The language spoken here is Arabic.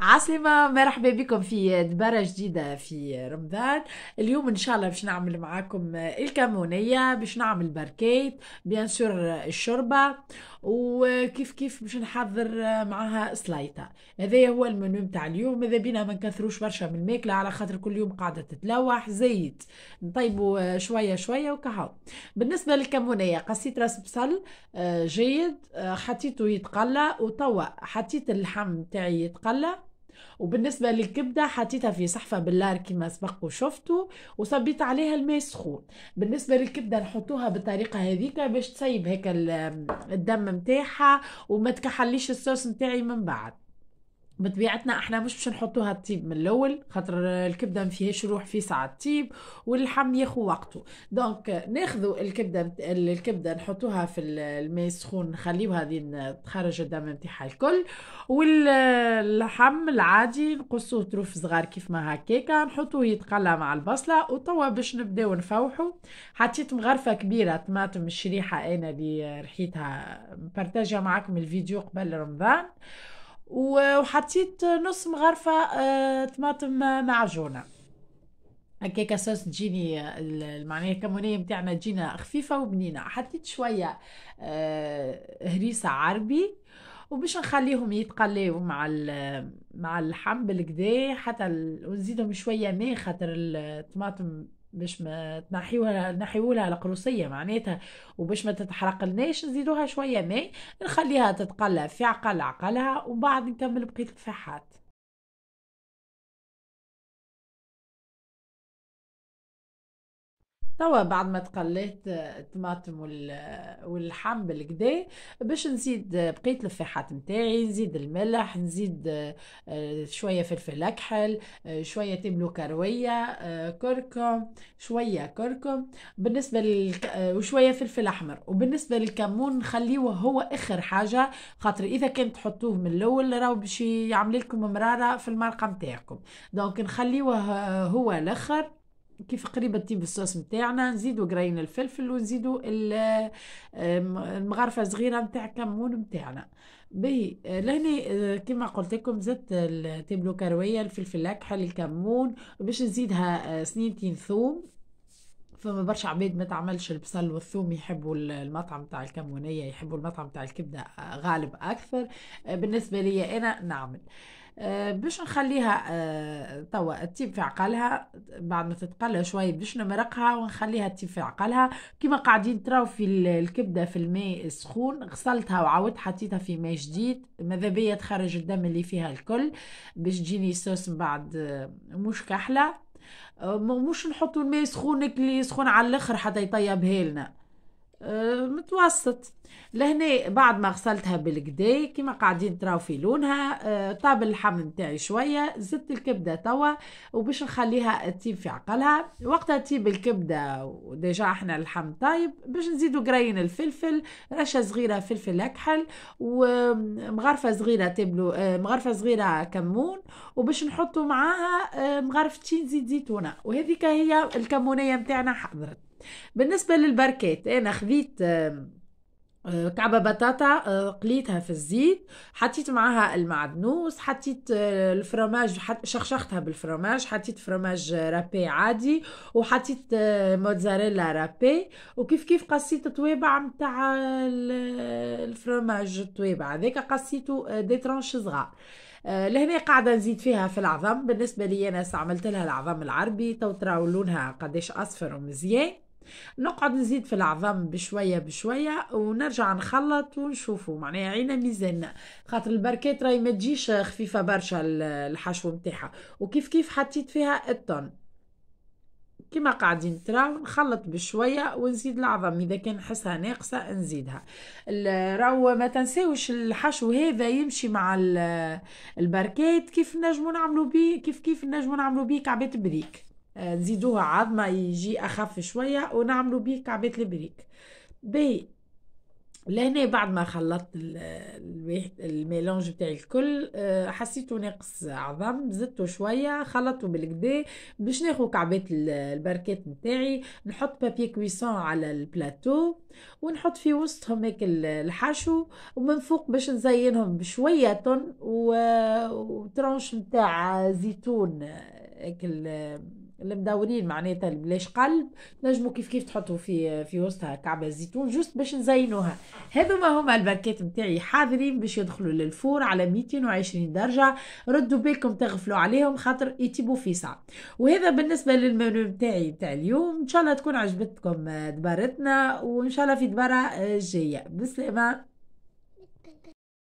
عسلمة مرحبا بكم في دبارة جديدة في رمضان اليوم إن شاء الله باش نعمل معاكم الكمونية باش نعمل باركيت بيان سور الشوربة وكيف كيف باش نحضر معاها سلايطة هذا هو المنيو تاع اليوم ماذا بينا ما نكثروش برشا من الماكلة على خاطر كل يوم قاعدة تتلوح زيت نطيبوا شوية شوية وكهو بالنسبة للكمونية قصيت راس بصل آه، جيد آه، حطيته يتقلى وتوا حطيت اللحم تاعي يتقلى وبالنسبة للكبدة حطيتها في صحفة باللار كما سبق وشفتوا وصبيت عليها الماء سخون بالنسبة للكبدة نحطوها بالطريقة هذيك باش تسيب هيك الدم متاعها وما تكحليش الصوص متاعي من بعد بطبيعتنا احنا مش باش نحطوها تطيب من الاول خاطر الكبده ما فيهاش روح في ساعه تطيب واللحم ياخو وقته دونك ناخذوا الكبده الكبده نحطوها في الماء السخون نخليوها هذه تخرج الدم نتاعها الكل واللحم العادي نقصوه طروف صغار كيف ما هكاكا نحطوه يتقلى مع البصله وتوا باش نبداو نفوحوا حطيت مغرفه كبيره طماطم الشريحه انا اللي رحيتها مبارتاجه معاكم الفيديو قبل رمضان وحطيت نص مغرفة آه، طماطم معجونة هكاك صوص تجيني معناها الكمونية متاعنا تجينا خفيفة وبنينة حطيت شوية آه، هريسة عربي وباش نخليهم يتقلاو مع مع اللحم بالكدا حتى نزيدهم ونزيدهم شويه ماء خاطر الطماطم باش ما تنحيوها نحيولها القروسيه معناتها وباش ما تتحرقلناش نزيدوها شويه ماء نخليها تتقلى في عقل عقلها وبعد نكمل بقيه الفحات توا بعد ما تقليت آه، الطماطم آه، واللحم بالكدا باش نزيد آه، بقيت الفاحات نتاعي نزيد الملح نزيد شويه فلفل اكحل شويه تبلو كرويه كركم شويه كركم بالنسبه للك... وشويه فلفل احمر وبالنسبه للكمون نخليوه هو اخر حاجه خاطر اذا كان تحطوه من الاول راهو باش يعمل لكم مراره في المرقه نتاعكم دونك نخليوه هو الاخر كيف قريبه تطيب الصوص نتاعنا نزيدو قراين الفلفل ونزيدو آه، المغرفه صغيره نتاع كمون نتاعنا باهي لهنا آه، كما قلت لكم زدت التابلو كرويه الفلفل الاكحل الكمون باش نزيدها آه، سنينتين ثوم فما برشا عباد ما تعملش البصل والثوم يحبوا المطعم تاع الكمونيه يحبوا المطعم تاع الكبده غالب اكثر بالنسبه لي انا نعمل آه، باش نخليها آه، توا تطيب في عقلها بعد ما تتقلى شويه باش نمرقها ونخليها تطيب في عقلها كيما قاعدين تراو في الكبده في الماء السخون غسلتها وعاودت حطيتها في ماء جديد ماذا بيا تخرج الدم اللي فيها الكل باش تجيني صوص من بعد آه، مش كحله مش نحطوا الماء سخون اللي سخون على الاخر حتى يطيبها لنا متوسط لهنا بعد ما غسلتها بالكدا كيما قاعدين تراو في لونها آه طاب اللحم نتاعي شويه زدت الكبده توا وباش نخليها تطيب في عقلها وقتها تطيب الكبده وديجا احنا اللحم طايب باش نزيدو قرين الفلفل رشه صغيره فلفل اكحل ومغرفه صغيره تبلو آه مغرفه صغيره كمون وباش نحطو معاها آه مغرفتين زيت زيتونه وهذيك هي الكمونيه نتاعنا حضرت بالنسبه للبركات انا خذيت آه آه، كعبة بطاطا آه، قليتها في الزيت حطيت معاها المعدنوس حطيت آه، الفرماج شخشختها بالفرماج حطيت فرماج رابي عادي وحطيت موتزاريلا رابي وكيف كيف قصيت طويبع متاع الفرماج الطويبع هذاك قصيته دي ترانش صغار لهنا قاعدة نزيد فيها في العظم بالنسبة لي أنا عملت لها العظم العربي تو تراو لونها قداش أصفر ومزيان نقعد نزيد في العظم بشويه بشويه ونرجع نخلط ونشوفه معناها عينا ميزانة خاطر البركات راهي ما تجيش خفيفه برشا الحشو نتاعها وكيف كيف حطيت فيها الطن كما قاعدين تراو نخلط بشويه ونزيد العظم اذا كان نحسها ناقصه نزيدها راهو ما تنسيوش الحشو هذا يمشي مع البركات كيف نجمو نعملو بيه كيف كيف نجمو نعملو بيه كعبات بريك نزيدوها عظمه يجي اخف شويه ونعملوا بيه كعبات البريك بي لهنا بعد ما خلطت الميلونج بتاعي الكل آه، حسيته ناقص عظم زدته شويه خلطته بالكدا باش ناخو كعبات البركات نتاعي نحط بابي كويسون على البلاتو ونحط في وسطهم هيك الحشو ومن فوق باش نزينهم بشويه وترانش نتاع زيتون آه، هيك المدورين معناتها بلاش قلب نجموا كيف كيف تحطوا في في وسطها كعبه زيتون جوست باش نزينوها هذوما هما الباكات نتاعي حاضرين باش يدخلوا للفور على 220 درجه ردوا بالكم تغفلوا عليهم خاطر يتيبوا في ساعه وهذا بالنسبه للمنو نتاعي نتاع اليوم ان شاء الله تكون عجبتكم دبارتنا وان شاء الله في دباره الجايه بسلامة